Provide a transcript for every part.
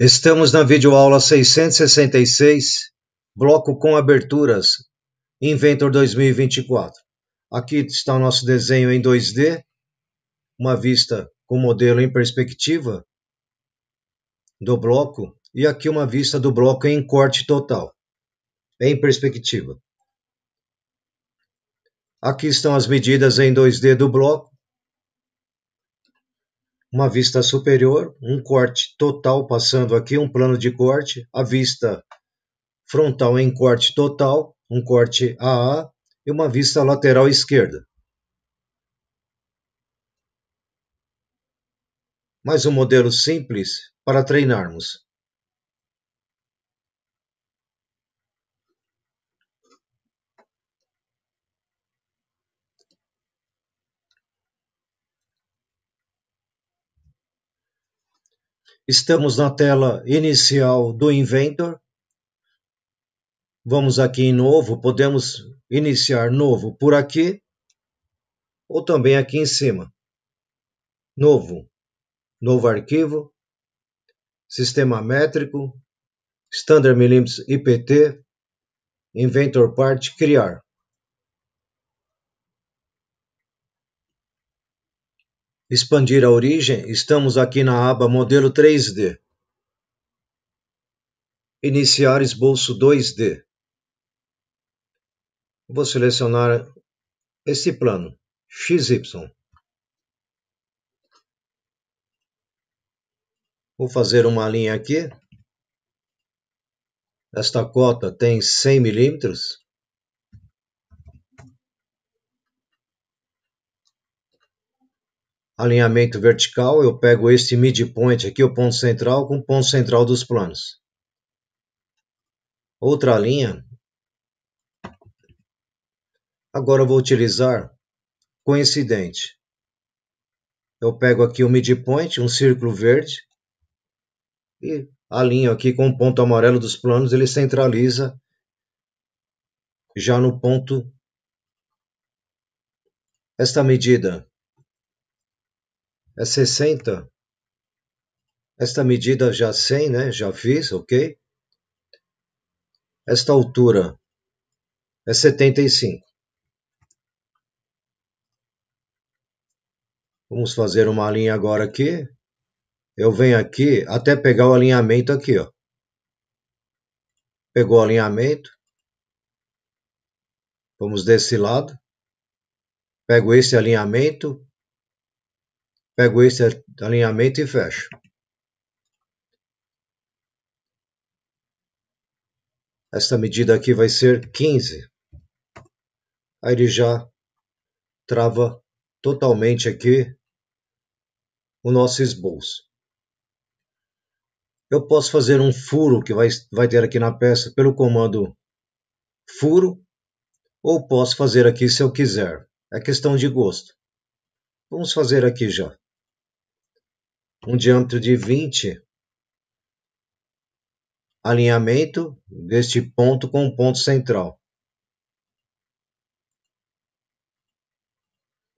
Estamos na videoaula 666, bloco com aberturas, Inventor 2024. Aqui está o nosso desenho em 2D, uma vista com modelo em perspectiva do bloco e aqui uma vista do bloco em corte total, em perspectiva. Aqui estão as medidas em 2D do bloco uma vista superior, um corte total passando aqui, um plano de corte, a vista frontal em corte total, um corte AA e uma vista lateral esquerda. Mais um modelo simples para treinarmos. Estamos na tela inicial do Inventor. Vamos aqui em novo, podemos iniciar novo por aqui ou também aqui em cima. Novo, novo arquivo, sistema métrico, standard milímetros IPT, Inventor Part, criar. Expandir a origem, estamos aqui na aba Modelo 3D. Iniciar esboço 2D. Vou selecionar este plano, XY. Vou fazer uma linha aqui. Esta cota tem 100 milímetros. alinhamento vertical, eu pego este midpoint aqui, o ponto central, com o ponto central dos planos. Outra linha. Agora eu vou utilizar coincidente. Eu pego aqui o midpoint, um círculo verde, e alinho aqui com o ponto amarelo dos planos, ele centraliza já no ponto esta medida é 60. Esta medida já 100, né? Já fiz, ok? Esta altura é 75. Vamos fazer uma linha agora aqui. Eu venho aqui até pegar o alinhamento aqui, ó. Pegou o alinhamento. Vamos desse lado. Pego esse alinhamento, Pego esse alinhamento e fecho. Esta medida aqui vai ser 15. Aí ele já trava totalmente aqui o nosso esboço. Eu posso fazer um furo que vai, vai ter aqui na peça pelo comando furo, ou posso fazer aqui se eu quiser. É questão de gosto. Vamos fazer aqui já um diâmetro de 20, alinhamento deste ponto com o ponto central.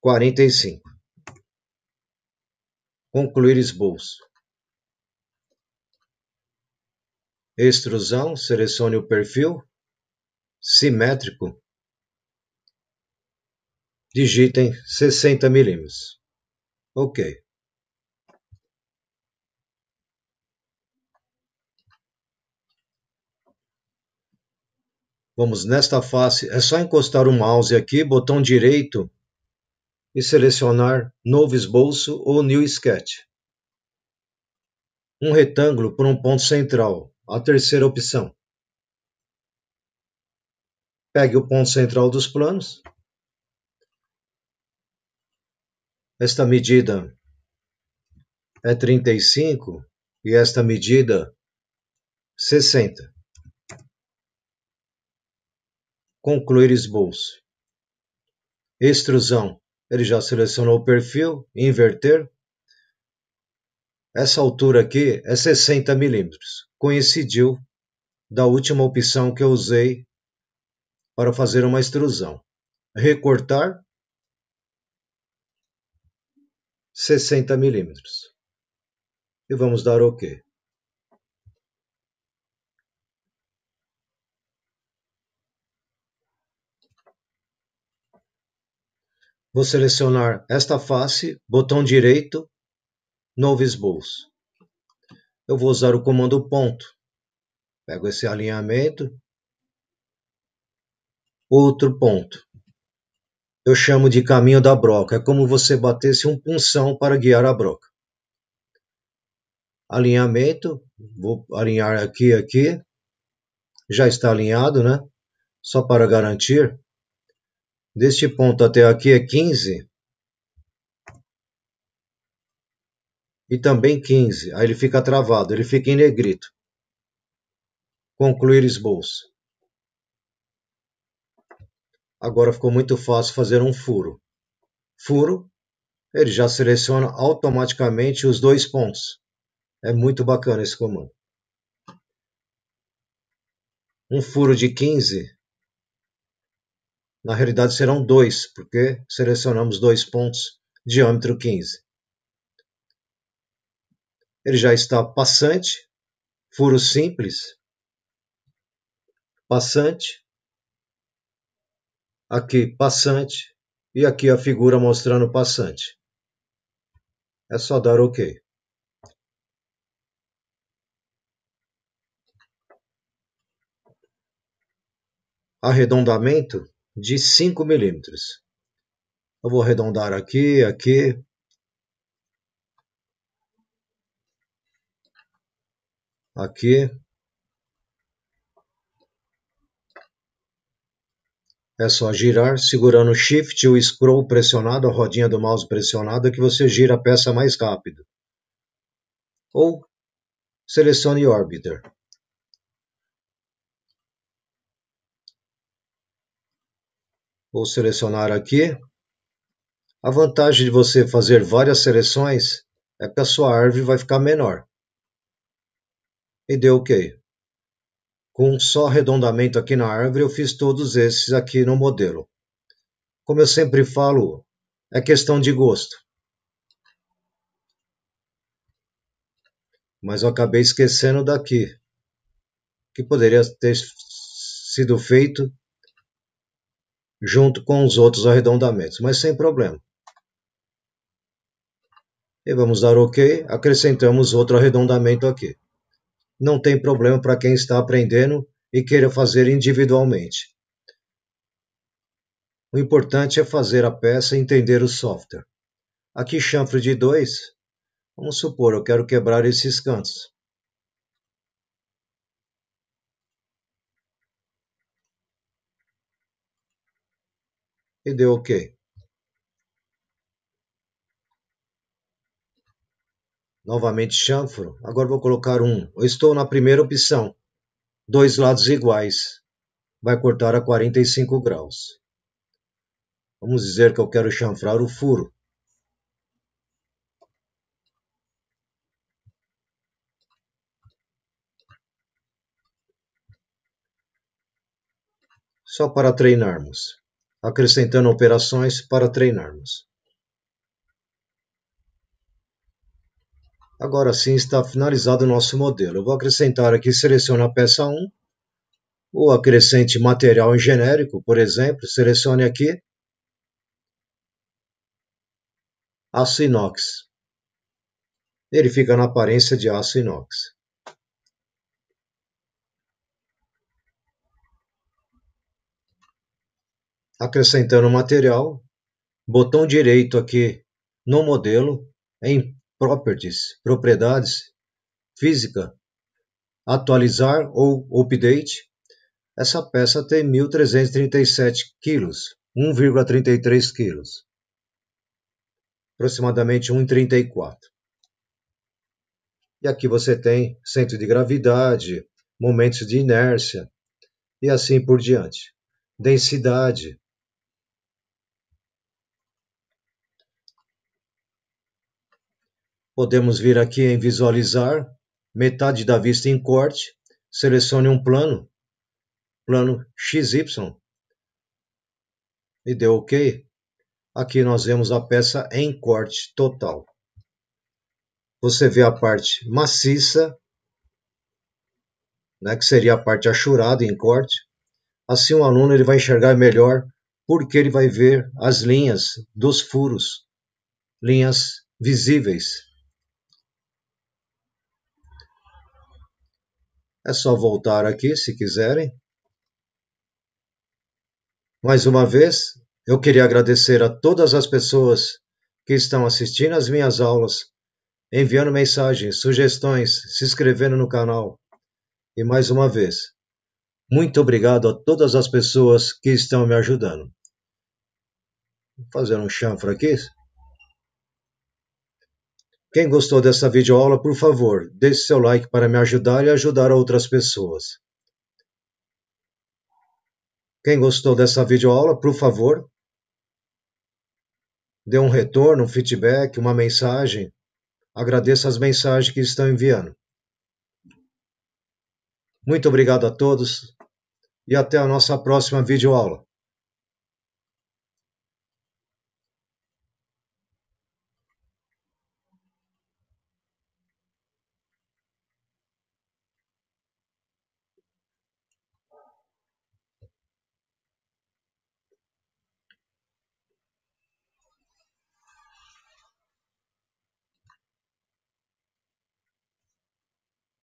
45. Concluir esboço. Extrusão, selecione o perfil simétrico. Digitem 60 milímetros. OK. Vamos nesta face, é só encostar o mouse aqui, botão direito e selecionar Novo Esboço ou New Sketch. Um retângulo por um ponto central, a terceira opção. Pegue o ponto central dos planos. Esta medida é 35 e esta medida 60. concluir esboço. Extrusão. Ele já selecionou o perfil, inverter. Essa altura aqui é 60 milímetros. Coincidiu da última opção que eu usei para fazer uma extrusão. Recortar 60 milímetros. E vamos dar OK. Vou selecionar esta face, botão direito, novo esboço. Eu vou usar o comando ponto. Pego esse alinhamento, outro ponto. Eu chamo de caminho da broca, é como você batesse um punção para guiar a broca. Alinhamento, vou alinhar aqui aqui. Já está alinhado, né? Só para garantir, Deste ponto até aqui é 15. E também 15. Aí ele fica travado, ele fica em negrito. Concluir esboço. Agora ficou muito fácil fazer um furo. Furo, ele já seleciona automaticamente os dois pontos. É muito bacana esse comando. Um furo de 15 na realidade serão dois, porque selecionamos dois pontos diâmetro 15. Ele já está passante, furo simples, passante, aqui passante e aqui a figura mostrando passante. É só dar OK. Arredondamento de 5 milímetros. Eu vou arredondar aqui, aqui. Aqui. É só girar, segurando o Shift e o Scroll pressionado, a rodinha do mouse pressionada, que você gira a peça mais rápido. Ou selecione Orbiter. Vou selecionar aqui. A vantagem de você fazer várias seleções é que a sua árvore vai ficar menor. E deu OK. Com só arredondamento aqui na árvore, eu fiz todos esses aqui no modelo. Como eu sempre falo, é questão de gosto. Mas eu acabei esquecendo daqui, que poderia ter sido feito junto com os outros arredondamentos, mas sem problema. E vamos dar OK, acrescentamos outro arredondamento aqui. Não tem problema para quem está aprendendo e queira fazer individualmente. O importante é fazer a peça e entender o software. Aqui chanfre de 2, vamos supor, eu quero quebrar esses cantos. e deu OK. Novamente chanfro. Agora vou colocar um. Eu estou na primeira opção. Dois lados iguais. Vai cortar a 45 graus. Vamos dizer que eu quero chanfrar o furo. só para treinarmos acrescentando operações para treinarmos. Agora sim está finalizado o nosso modelo. Eu vou acrescentar aqui, selecione a peça 1, ou acrescente material em genérico, por exemplo, selecione aqui aço inox. Ele fica na aparência de aço inox. acrescentando material, botão direito aqui no modelo, em Properties, Propriedades, Física, Atualizar ou Update, essa peça tem 1.337 kg, 1,33 kg, aproximadamente 1,34. E aqui você tem centro de gravidade, momentos de inércia e assim por diante, densidade, Podemos vir aqui em visualizar metade da vista em corte, selecione um plano, plano XY, e dê OK. Aqui nós vemos a peça em corte total. Você vê a parte maciça, né, que seria a parte achurada em corte. Assim o aluno ele vai enxergar melhor porque ele vai ver as linhas dos furos, linhas visíveis. É só voltar aqui se quiserem. Mais uma vez, eu queria agradecer a todas as pessoas que estão assistindo às minhas aulas, enviando mensagens, sugestões, se inscrevendo no canal. E mais uma vez, muito obrigado a todas as pessoas que estão me ajudando. Vou fazer um chanfro aqui. Quem gostou dessa videoaula, por favor, deixe seu like para me ajudar e ajudar outras pessoas. Quem gostou dessa videoaula, por favor, dê um retorno, um feedback, uma mensagem. Agradeço as mensagens que estão enviando. Muito obrigado a todos e até a nossa próxima videoaula.